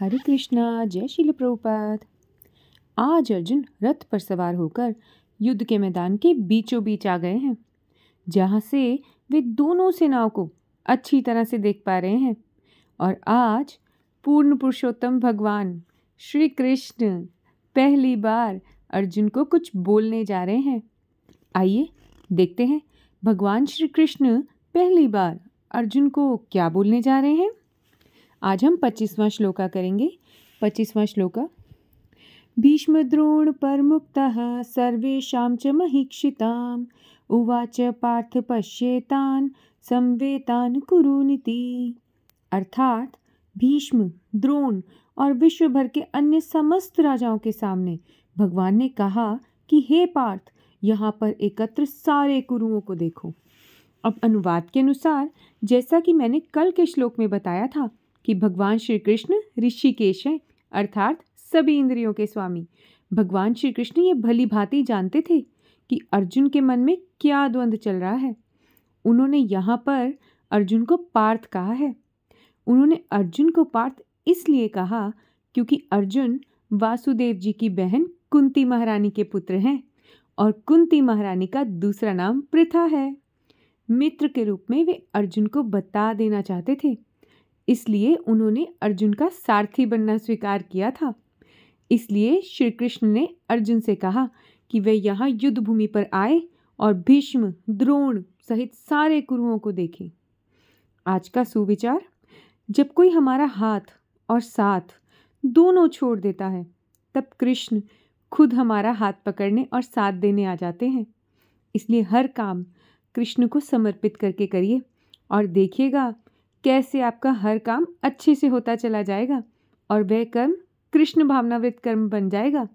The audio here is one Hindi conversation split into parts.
हरे कृष्णा जय शिल प्रभुपाद आज अर्जुन रथ पर सवार होकर युद्ध के मैदान के बीचों बीच आ गए हैं जहाँ से वे दोनों सेनाओं को अच्छी तरह से देख पा रहे हैं और आज पूर्ण पुरुषोत्तम भगवान श्री कृष्ण पहली बार अर्जुन को कुछ बोलने जा रहे हैं आइए देखते हैं भगवान श्री कृष्ण पहली बार अर्जुन को क्या बोलने जा रहे हैं आज हम पच्चीसवां श्लोका करेंगे पच्चीसवां श्लोका भीष्मद्रोण परमुक्तः सर्वेशा च महीक्षिताम् उवाच पार्थ पश्येतान संवेतान कुरुनिति अर्थात भीष्म द्रोण और विश्व भर के अन्य समस्त राजाओं के सामने भगवान ने कहा कि हे पार्थ यहाँ पर एकत्र सारे कुरुओं को देखो अब अनुवाद के अनुसार जैसा कि मैंने कल के श्लोक में बताया था कि भगवान श्री कृष्ण ऋषिकेश हैं अर्थात सभी इंद्रियों के स्वामी भगवान श्री कृष्ण ये भली भांति जानते थे कि अर्जुन के मन में क्या द्वंद्व चल रहा है उन्होंने यहाँ पर अर्जुन को पार्थ कहा है उन्होंने अर्जुन को पार्थ इसलिए कहा क्योंकि अर्जुन वासुदेव जी की बहन कुंती महारानी के पुत्र हैं और कुंती महारानी का दूसरा नाम प्रथा है मित्र के रूप में वे अर्जुन को बता देना चाहते थे इसलिए उन्होंने अर्जुन का सारथी बनना स्वीकार किया था इसलिए श्री कृष्ण ने अर्जुन से कहा कि वे यहाँ युद्ध भूमि पर आए और भीष्म द्रोण सहित सारे कुरुओं को देखें आज का सुविचार जब कोई हमारा हाथ और साथ दोनों छोड़ देता है तब कृष्ण खुद हमारा हाथ पकड़ने और साथ देने आ जाते हैं इसलिए हर काम कृष्ण को समर्पित करके करिए और देखिएगा कैसे आपका हर काम अच्छे से होता चला जाएगा और वह कर्म कृष्ण भावनावृत कर्म बन जाएगा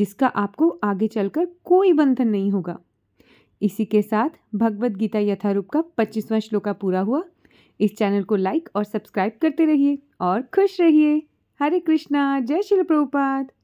जिसका आपको आगे चलकर कोई बंधन नहीं होगा इसी के साथ भगवत गीता यथारूप का पच्चीसवां श्लोका पूरा हुआ इस चैनल को लाइक और सब्सक्राइब करते रहिए और खुश रहिए हरे कृष्णा जय श्री प्रभुपाद